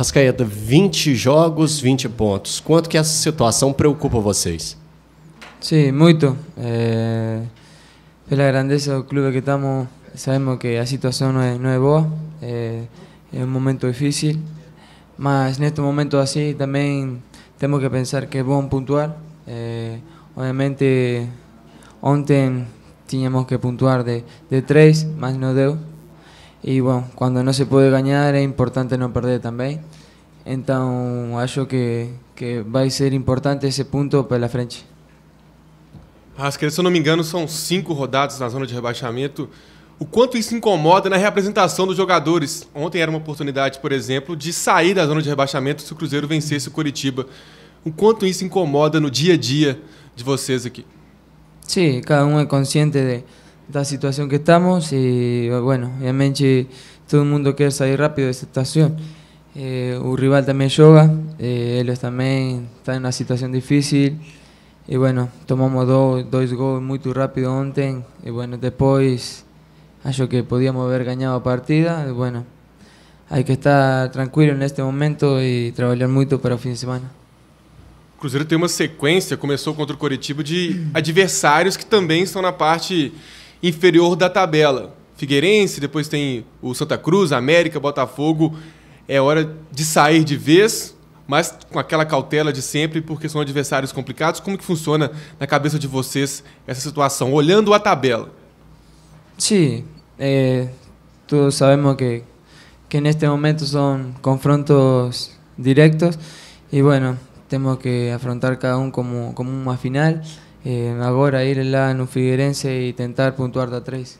Rascaeta, 20 jogos, 20 pontos. Quanto que essa situação preocupa vocês? Sim, muito. É... Pela grandeza do clube que estamos, sabemos que a situação não é, não é boa. É... é um momento difícil. Mas neste momento assim também temos que pensar que é bom pontuar. É... Eh, obviamente, ontem tínhamos que pontuar de, de 3, mas não deu. E, bom, quando não se pode ganhar é importante não perder também. Então, acho que, que vai ser importante esse ponto pela frente. Rasqueira, se eu não me engano, são cinco rodadas na zona de rebaixamento. O quanto isso incomoda na representação dos jogadores? Ontem era uma oportunidade, por exemplo, de sair da zona de rebaixamento se o Cruzeiro vencesse o Curitiba. O quanto isso incomoda no dia a dia de vocês aqui? Sim, cada um é consciente de esta situación que estamos y bueno, obviamente todo el mundo quiere salir rápido de esta situación. Eh, un rival también juega, eh, ellos también están en una situación difícil y bueno, tomamos dos, dos goles muy rápido ontem y bueno, después acho que podíamos haber ganado la partida y bueno, hay que estar tranquilo en este momento y trabajar mucho para el fin de semana. Cruzeiro tem uma sequência, começou contra o Coritiba, de adversarios que também estão la parte inferior da tabela. Figueirense, depois tem o Santa Cruz, América, Botafogo. É hora de sair de vez, mas com aquela cautela de sempre, porque são adversários complicados. Como que funciona na cabeça de vocês essa situação, olhando a tabela? Sim, eh, todos sabemos que, que neste momento são confrontos directos e, bueno, temos que afrontar cada um como, como uma final eh, agora ir lá no Figueirense e tentar pontuar da 3.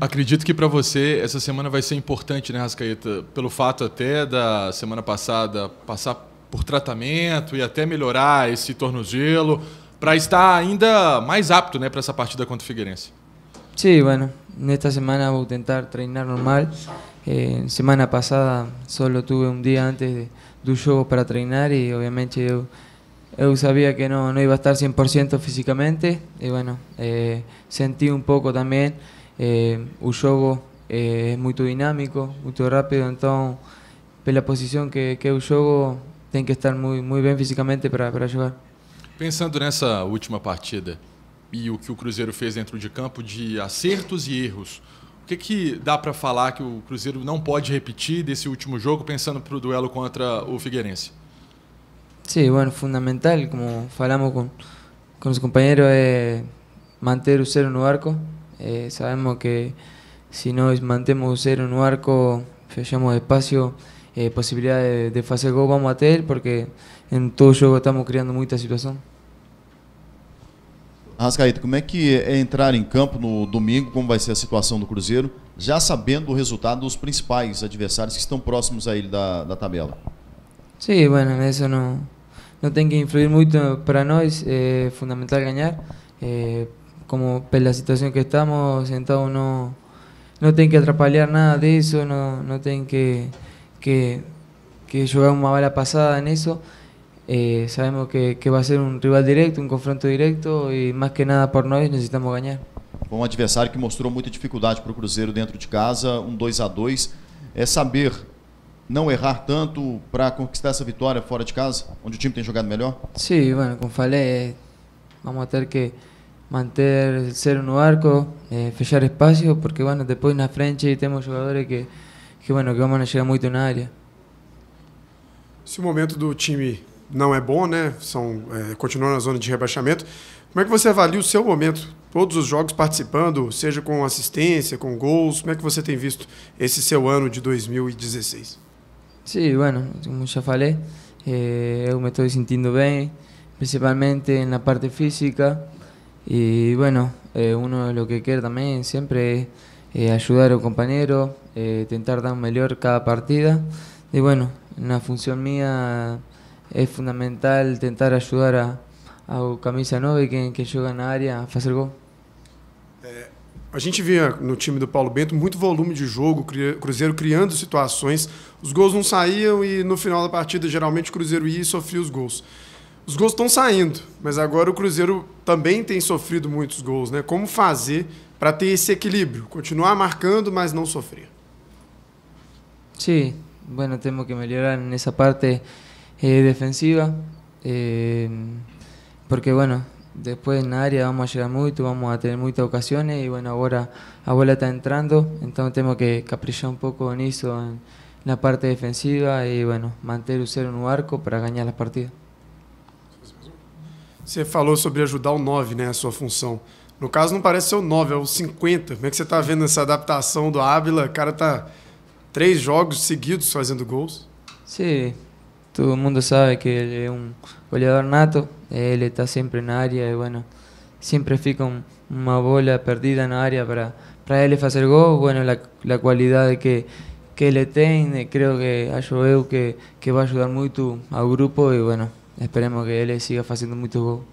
Acredito que para você essa semana vai ser importante, né, Rascaeta? Pelo fato até da semana passada passar por tratamento e até melhorar esse tornozelo, para estar ainda mais apto né, para essa partida contra o Figueirense. Sim, sí, bueno, nesta semana vou tentar treinar normal. Eh, semana passada só tive um dia antes do jogo para treinar e, obviamente, eu. Eu sabia que não não ia estar 100% fisicamente e, bueno, eh, sentí un poco también, eh, el é es muito dinámico, rápido, então pela posição que, que yo jogo, tem que estar muito, muito bem fisicamente para jogar. Pensando nessa última partida e o que o Cruzeiro fez dentro de campo de acertos e erros, o que, que dá para falar que o Cruzeiro não pode repetir desse último jogo, pensando para o duelo contra o Figueirense? Sí, bueno, fundamental, como falamos con, con los compañeros, es mantener o cero no arco. Eh, sabemos que si no mantemos o cero no arco, fechamos espacio, eh, posibilidad de, de hacer gol vamos a tener, porque em todo jogo estamos criando muita situação. Rascaeta, como é que é entrar em campo no domingo? Como vai ser a situação do Cruzeiro? Já sabendo o resultado dos principais adversários que estão próximos a ele da, da tabela. Sí, bueno, eso no, no tiene que influir mucho para nosotros, es eh, fundamental ganar. Eh, como por la situación que estamos, sentados no, no tienen que atrapalear nada de eso, no, no tienen que, que, que jugar una bala pasada en eso. Eh, sabemos que, que, va a ser un rival directo, un confronto directo y más que nada por nosotros necesitamos ganar. Foi um adversário que mostrou muita dificuldade para o Cruzeiro dentro de casa, um 2 a 2 É saber não errar tanto para conquistar essa vitória fora de casa, onde o time tem jogado melhor? Sí, bueno, como falei, vamos ter que manter o cero no arco, eh, fechar espaço, porque bueno, depois na frente temos jogadores que, que bueno, que vamos muito na área. Se o momento do time não é bom, né? São, é, continua na zona de rebaixamento. Como é que você avalia o seu momento? Todos os jogos participando, seja com assistência, com gols, como é que você tem visto esse seu ano de 2016? Sí, bueno, como ya falei, me estoy sintiendo bien, principalmente en la parte física. Y bueno, eh, uno uno lo que quiere también siempre es eh, ayudar a un compañero, eh, intentar dar un mejor cada partida y bueno, una función mía es fundamental intentar ayudar a, camisa 9 que, que yo área a hacer gol. A gente via no time do Paulo Bento muito volume de jogo, Cruzeiro criando situações. Os gols não saíam e no final da partida, geralmente, o Cruzeiro ia e sofria os gols. Os gols estão saindo, mas agora o Cruzeiro também tem sofrido muitos gols, né? Como fazer para ter esse equilíbrio? Continuar marcando, mas não sofrer. Sim, sí. bueno, que melhorar nessa parte eh, defensiva, eh, porque, bueno, Después en área vamos a llegar mucho, vamos a tener muchas ocasiones y bueno, ahora bola está entrando, entonces tenemos que caprichar un poco en eso, en la parte defensiva y bueno, manter o cero no arco para ganhar as partidas. Você falou sobre ajudar o 9, né, a sua função. No caso, não parece ser o 9, é o 50. Como é que você está vendo essa adaptação do Ávila? O cara está três jogos seguidos fazendo gols. Sim, todo el mundo sabe que él es un goleador nato, él está siempre en área y bueno, siempre fica una bola perdida en área para, para él hacer gol, bueno, la, la cualidad de que, que él tiene, creo que a que, va a ayudar mucho al grupo y bueno, esperemos que él siga haciendo muchos goles.